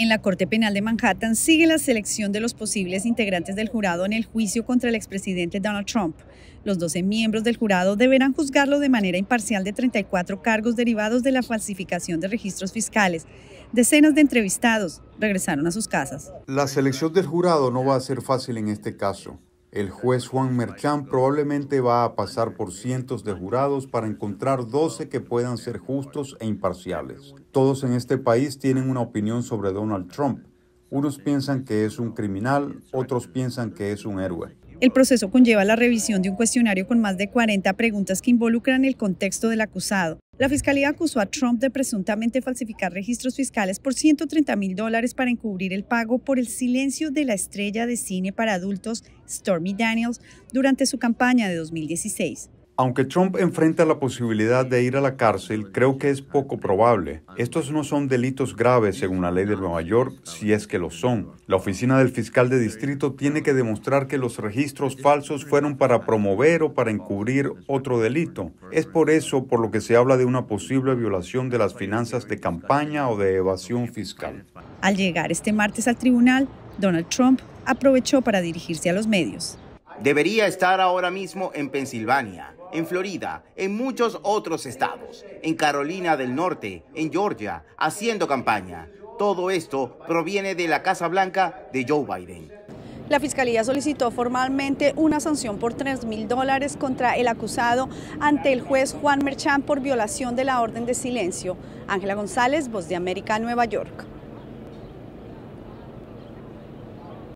En la Corte Penal de Manhattan sigue la selección de los posibles integrantes del jurado en el juicio contra el expresidente Donald Trump. Los 12 miembros del jurado deberán juzgarlo de manera imparcial de 34 cargos derivados de la falsificación de registros fiscales. Decenas de entrevistados regresaron a sus casas. La selección del jurado no va a ser fácil en este caso. El juez Juan Merchán probablemente va a pasar por cientos de jurados para encontrar 12 que puedan ser justos e imparciales. Todos en este país tienen una opinión sobre Donald Trump. Unos piensan que es un criminal, otros piensan que es un héroe. El proceso conlleva la revisión de un cuestionario con más de 40 preguntas que involucran el contexto del acusado, la fiscalía acusó a Trump de presuntamente falsificar registros fiscales por 130 mil dólares para encubrir el pago por el silencio de la estrella de cine para adultos Stormy Daniels durante su campaña de 2016. Aunque Trump enfrenta la posibilidad de ir a la cárcel, creo que es poco probable. Estos no son delitos graves según la ley de Nueva York, si es que lo son. La oficina del fiscal de distrito tiene que demostrar que los registros falsos fueron para promover o para encubrir otro delito. Es por eso por lo que se habla de una posible violación de las finanzas de campaña o de evasión fiscal. Al llegar este martes al tribunal, Donald Trump aprovechó para dirigirse a los medios. Debería estar ahora mismo en Pensilvania en Florida, en muchos otros estados, en Carolina del Norte, en Georgia, haciendo campaña. Todo esto proviene de la Casa Blanca de Joe Biden. La Fiscalía solicitó formalmente una sanción por 3 mil dólares contra el acusado ante el juez Juan Merchán por violación de la orden de silencio. Ángela González, Voz de América, Nueva York.